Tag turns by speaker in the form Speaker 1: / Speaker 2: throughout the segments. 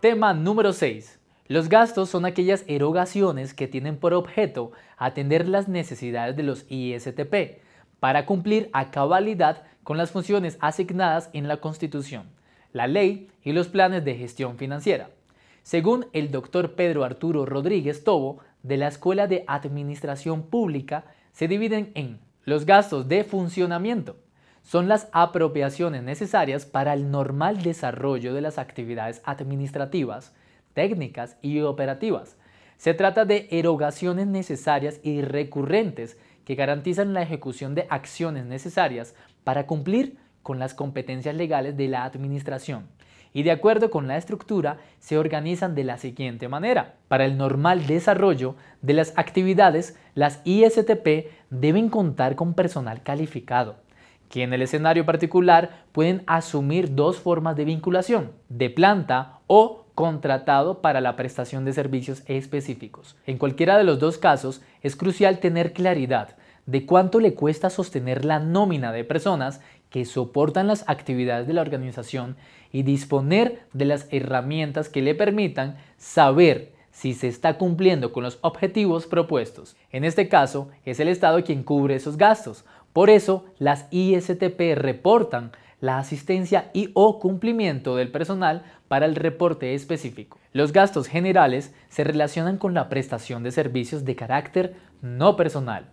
Speaker 1: Tema número 6. Los gastos son aquellas erogaciones que tienen por objeto atender las necesidades de los ISTP para cumplir a cabalidad con las funciones asignadas en la Constitución, la ley y los planes de gestión financiera. Según el doctor Pedro Arturo Rodríguez Tobo, de la Escuela de Administración Pública, se dividen en los gastos de funcionamiento, son las apropiaciones necesarias para el normal desarrollo de las actividades administrativas, técnicas y operativas. Se trata de erogaciones necesarias y recurrentes que garantizan la ejecución de acciones necesarias para cumplir con las competencias legales de la administración y de acuerdo con la estructura se organizan de la siguiente manera. Para el normal desarrollo de las actividades, las ISTP deben contar con personal calificado, que en el escenario particular pueden asumir dos formas de vinculación, de planta o contratado para la prestación de servicios específicos. En cualquiera de los dos casos es crucial tener claridad de cuánto le cuesta sostener la nómina de personas que soportan las actividades de la organización y disponer de las herramientas que le permitan saber si se está cumpliendo con los objetivos propuestos. En este caso, es el Estado quien cubre esos gastos, por eso, las ISTP reportan la asistencia y o cumplimiento del personal para el reporte específico. Los gastos generales se relacionan con la prestación de servicios de carácter no personal,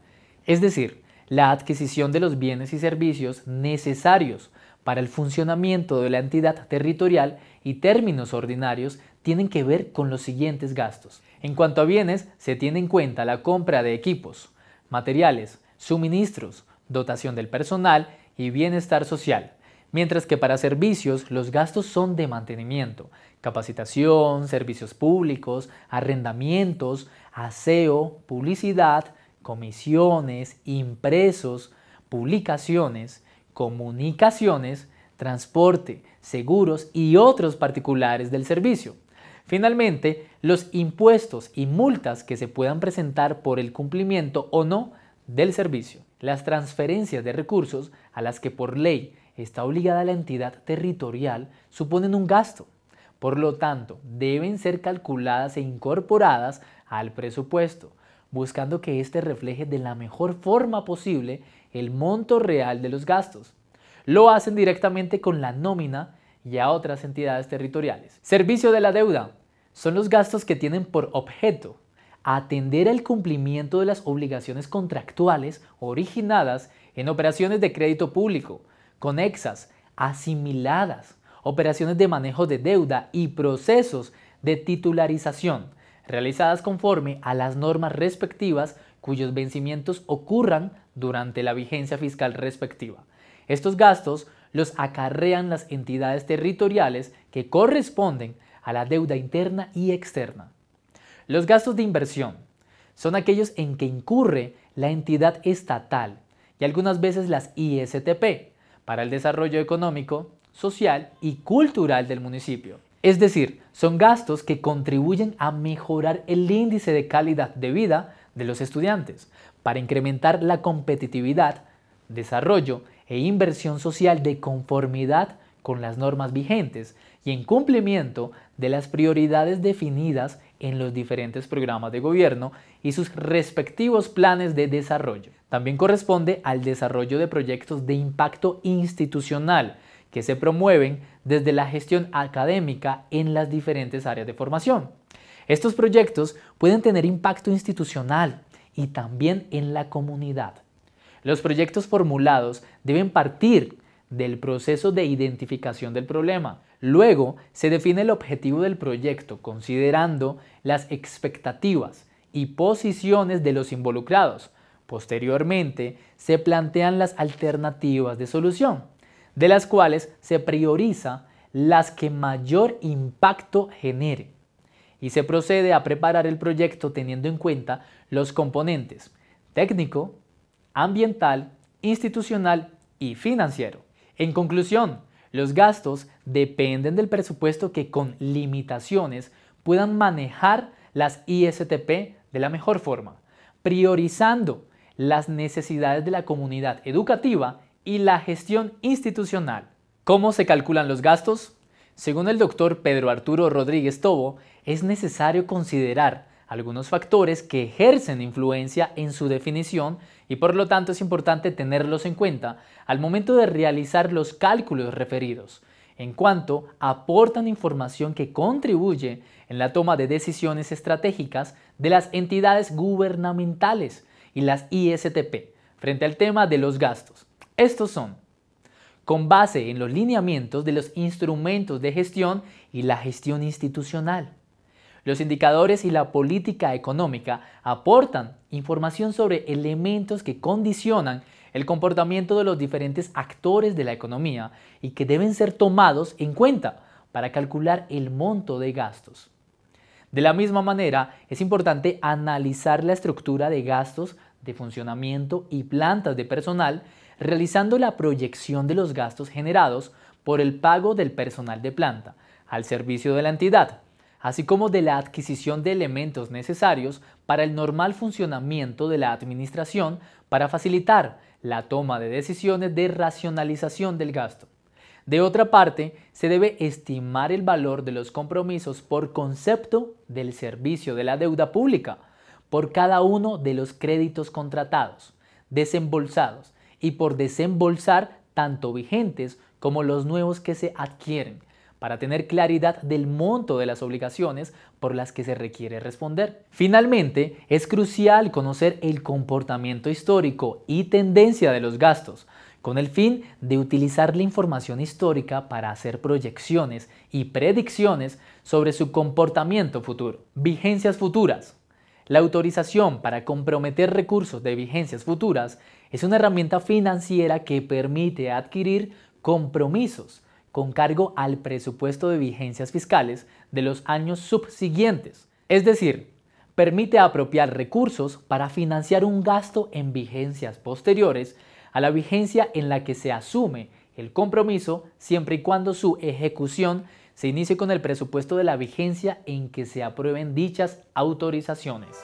Speaker 1: es decir, la adquisición de los bienes y servicios necesarios para el funcionamiento de la entidad territorial y términos ordinarios tienen que ver con los siguientes gastos. En cuanto a bienes, se tiene en cuenta la compra de equipos, materiales, suministros, dotación del personal y bienestar social, mientras que para servicios los gastos son de mantenimiento, capacitación, servicios públicos, arrendamientos, aseo, publicidad, comisiones, impresos, publicaciones, comunicaciones, transporte, seguros y otros particulares del servicio. Finalmente, los impuestos y multas que se puedan presentar por el cumplimiento o no del servicio. Las transferencias de recursos a las que por ley está obligada la entidad territorial suponen un gasto. Por lo tanto, deben ser calculadas e incorporadas al presupuesto, buscando que éste refleje de la mejor forma posible el monto real de los gastos. Lo hacen directamente con la nómina y a otras entidades territoriales. Servicio de la deuda. Son los gastos que tienen por objeto atender al cumplimiento de las obligaciones contractuales originadas en operaciones de crédito público, conexas, asimiladas, operaciones de manejo de deuda y procesos de titularización, realizadas conforme a las normas respectivas cuyos vencimientos ocurran durante la vigencia fiscal respectiva. Estos gastos los acarrean las entidades territoriales que corresponden a la deuda interna y externa. Los gastos de inversión son aquellos en que incurre la entidad estatal y algunas veces las ISTP para el desarrollo económico, social y cultural del municipio. Es decir, son gastos que contribuyen a mejorar el índice de calidad de vida de los estudiantes, para incrementar la competitividad, desarrollo e inversión social de conformidad con las normas vigentes y en cumplimiento de las prioridades definidas en los diferentes programas de gobierno y sus respectivos planes de desarrollo. También corresponde al desarrollo de proyectos de impacto institucional que se promueven desde la gestión académica en las diferentes áreas de formación. Estos proyectos pueden tener impacto institucional y también en la comunidad. Los proyectos formulados deben partir del proceso de identificación del problema, Luego se define el objetivo del proyecto considerando las expectativas y posiciones de los involucrados. Posteriormente se plantean las alternativas de solución, de las cuales se prioriza las que mayor impacto genere. Y se procede a preparar el proyecto teniendo en cuenta los componentes técnico, ambiental, institucional y financiero. En conclusión, los gastos dependen del presupuesto que con limitaciones puedan manejar las ISTP de la mejor forma, priorizando las necesidades de la comunidad educativa y la gestión institucional. ¿Cómo se calculan los gastos? Según el doctor Pedro Arturo Rodríguez Tobo, es necesario considerar algunos factores que ejercen influencia en su definición y por lo tanto es importante tenerlos en cuenta al momento de realizar los cálculos referidos, en cuanto aportan información que contribuye en la toma de decisiones estratégicas de las entidades gubernamentales y las ISTP frente al tema de los gastos. Estos son con base en los lineamientos de los instrumentos de gestión y la gestión institucional. Los indicadores y la política económica aportan información sobre elementos que condicionan el comportamiento de los diferentes actores de la economía y que deben ser tomados en cuenta para calcular el monto de gastos. De la misma manera, es importante analizar la estructura de gastos de funcionamiento y plantas de personal, realizando la proyección de los gastos generados por el pago del personal de planta al servicio de la entidad, así como de la adquisición de elementos necesarios para el normal funcionamiento de la administración para facilitar la toma de decisiones de racionalización del gasto. De otra parte, se debe estimar el valor de los compromisos por concepto del servicio de la deuda pública, por cada uno de los créditos contratados, desembolsados y por desembolsar tanto vigentes como los nuevos que se adquieren, para tener claridad del monto de las obligaciones por las que se requiere responder. Finalmente, es crucial conocer el comportamiento histórico y tendencia de los gastos, con el fin de utilizar la información histórica para hacer proyecciones y predicciones sobre su comportamiento futuro. Vigencias futuras. La autorización para comprometer recursos de vigencias futuras es una herramienta financiera que permite adquirir compromisos con cargo al presupuesto de vigencias fiscales de los años subsiguientes. Es decir, permite apropiar recursos para financiar un gasto en vigencias posteriores a la vigencia en la que se asume el compromiso siempre y cuando su ejecución se inicie con el presupuesto de la vigencia en que se aprueben dichas autorizaciones.